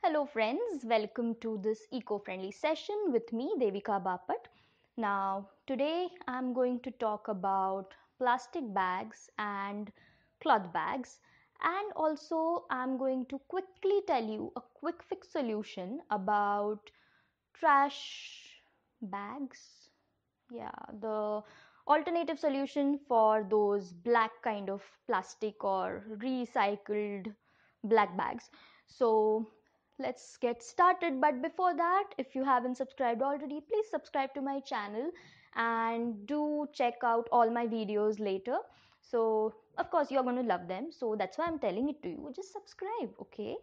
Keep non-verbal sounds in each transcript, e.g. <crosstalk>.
Hello friends, welcome to this eco-friendly session with me Devika Bapat. Now today I'm going to talk about plastic bags and cloth bags and also I'm going to quickly tell you a quick fix solution about trash bags yeah the alternative solution for those black kind of plastic or recycled black bags so let's get started but before that if you haven't subscribed already please subscribe to my channel and do check out all my videos later so of course you're going to love them so that's why i'm telling it to you just subscribe okay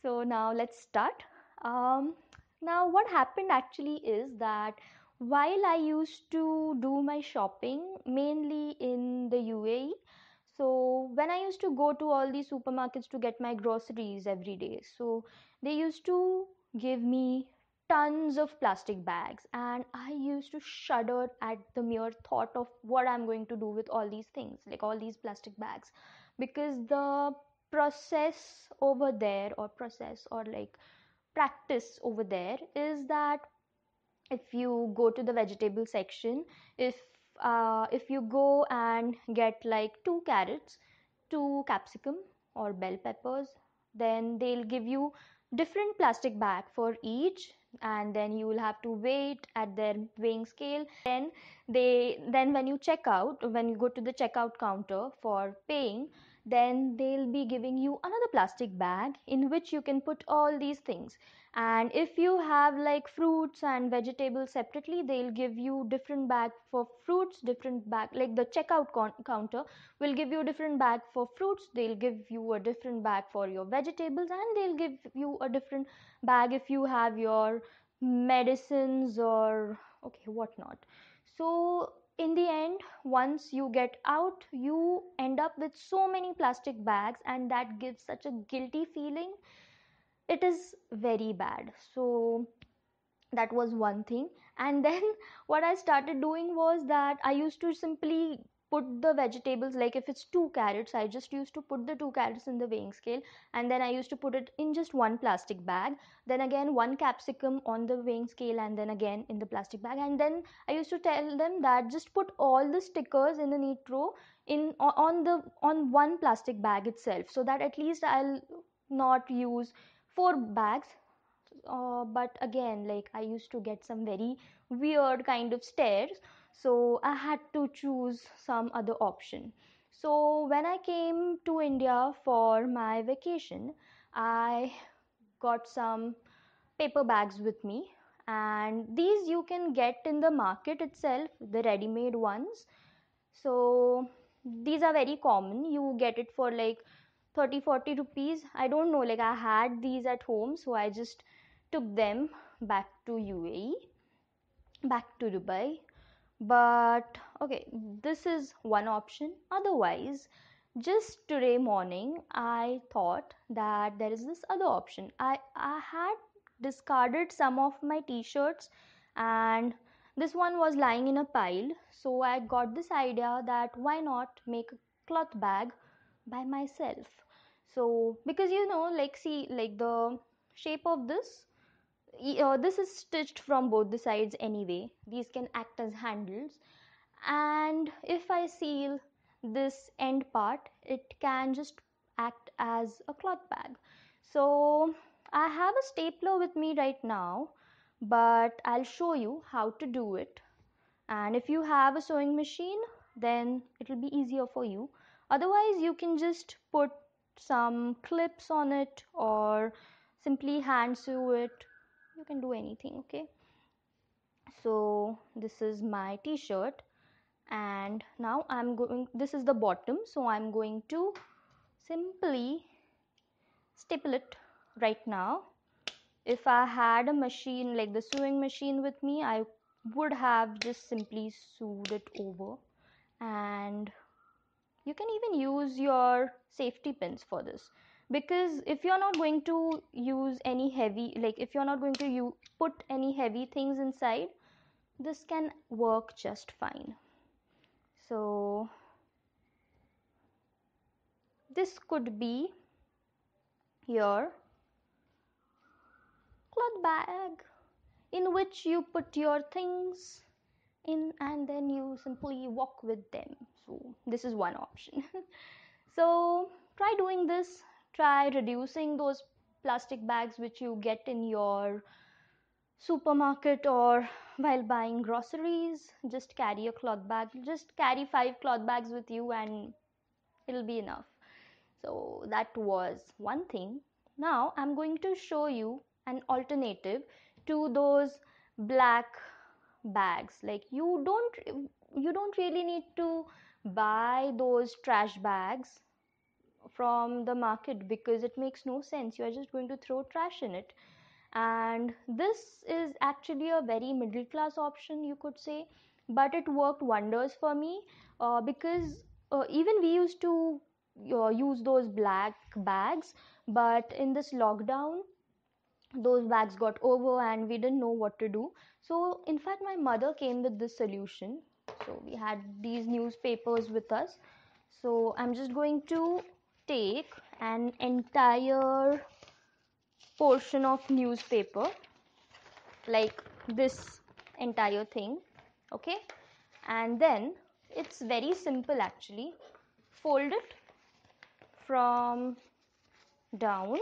so now let's start um, now, what happened actually is that while I used to do my shopping mainly in the UAE, so when I used to go to all these supermarkets to get my groceries every day, so they used to give me tons of plastic bags and i used to shudder at the mere thought of what i'm going to do with all these things like all these plastic bags because the process over there or process or like practice over there is that if you go to the vegetable section if uh, if you go and get like two carrots two capsicum or bell peppers then they'll give you different plastic bag for each and then you will have to wait at their weighing scale then they then when you check out when you go to the checkout counter for paying then they'll be giving you another plastic bag in which you can put all these things and if you have like fruits and vegetables separately they'll give you different bag for fruits different bag like the checkout con- counter will give you a different bag for fruits they'll give you a different bag for your vegetables and they'll give you a different bag if you have your medicines or okay what not so in the end once you get out you end up with so many plastic bags and that gives such a guilty feeling it is very bad so that was one thing and <laughs> then what i started doing was that i used to simply put the vegetables like if it's two carrots i just used to put the two carrots in the weighing scale and then i used to put it in just one plastic bag then again one capsicum on the weighing scale and then again in the plastic bag and then i used to tell them that just put all the stickers in the neat row in on the on one plastic bag itself so that at least i'll not use four bags uh, but again like i used to get some very weird kind of stares so i had to choose some other option so when i came to india for my vacation i got some paper bags with me and these you can get in the market itself the ready made ones so these are very common you get it for like 30 40 rupees i don't know like i had these at home so i just took them back to uae back to dubai but okay this is one option otherwise just today morning i thought that there is this other option i i had discarded some of my t-shirts and this one was lying in a pile so i got this idea that why not make a cloth bag by myself so because you know like see like the shape of this uh, this is stitched from both the sides anyway these can act as handles and if I seal this end part it can just act as a cloth bag so I have a stapler with me right now but I'll show you how to do it and if you have a sewing machine then it'll be easier for you otherwise you can just put some clips on it or simply hand sew it you can do anything okay so this is my t-shirt and now I'm going this is the bottom so I'm going to simply staple it right now if I had a machine like the sewing machine with me I would have just simply sewed it over and you can even use your safety pins for this because if you're not going to use any heavy like if you're not going to you put any heavy things inside this can work just fine so this could be your cloth bag in which you put your things in and then you simply walk with them so this is one option <laughs> so try doing this try reducing those plastic bags which you get in your supermarket or while buying groceries just carry a cloth bag just carry five cloth bags with you and it'll be enough so that was one thing now i'm going to show you an alternative to those black bags like you don't you don't really need to buy those trash bags from the market because it makes no sense. You are just going to throw trash in it. And this is actually a very middle class option, you could say, but it worked wonders for me uh, because uh, even we used to uh, use those black bags, but in this lockdown, those bags got over and we didn't know what to do. So, in fact, my mother came with this solution. So, we had these newspapers with us. So, I'm just going to take an entire portion of newspaper like this entire thing okay and then it's very simple actually fold it from down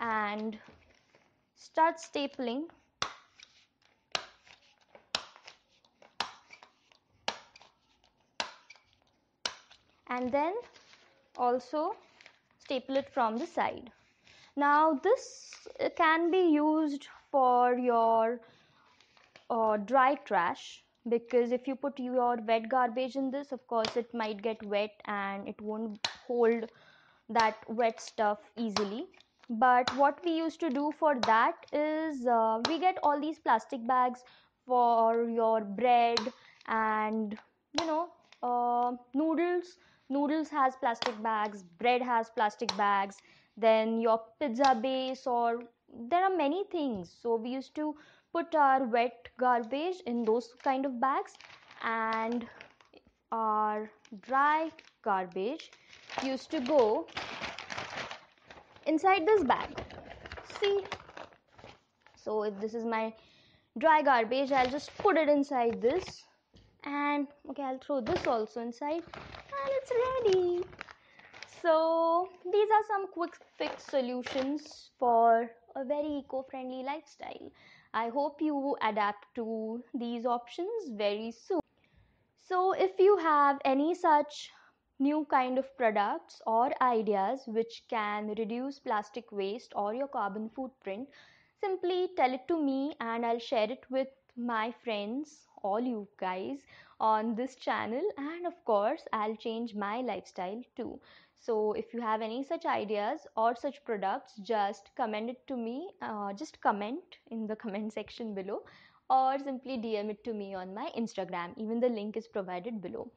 and start stapling and then also staple it from the side now this can be used for your uh, dry trash because if you put your wet garbage in this of course it might get wet and it won't hold that wet stuff easily but what we used to do for that is uh, we get all these plastic bags for your bread and you know uh, noodles noodles has plastic bags bread has plastic bags then your pizza base or there are many things so we used to put our wet garbage in those kind of bags and our dry garbage used to go inside this bag see so if this is my dry garbage i'll just put it inside this and okay i'll throw this also inside and it's ready so these are some quick fix solutions for a very eco-friendly lifestyle i hope you adapt to these options very soon so if you have any such new kind of products or ideas which can reduce plastic waste or your carbon footprint simply tell it to me and i'll share it with my friends all you guys on this channel and of course I'll change my lifestyle too. So if you have any such ideas or such products just comment it to me uh, just comment in the <laughs> comment section below or simply DM it to me on my Instagram even the link is provided below.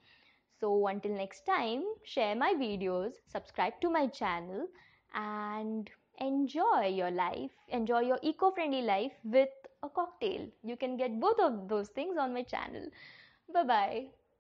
So until next time share my videos subscribe to my channel and enjoy your life enjoy your eco-friendly life with a cocktail. You can get both of those things on my channel. Bye bye.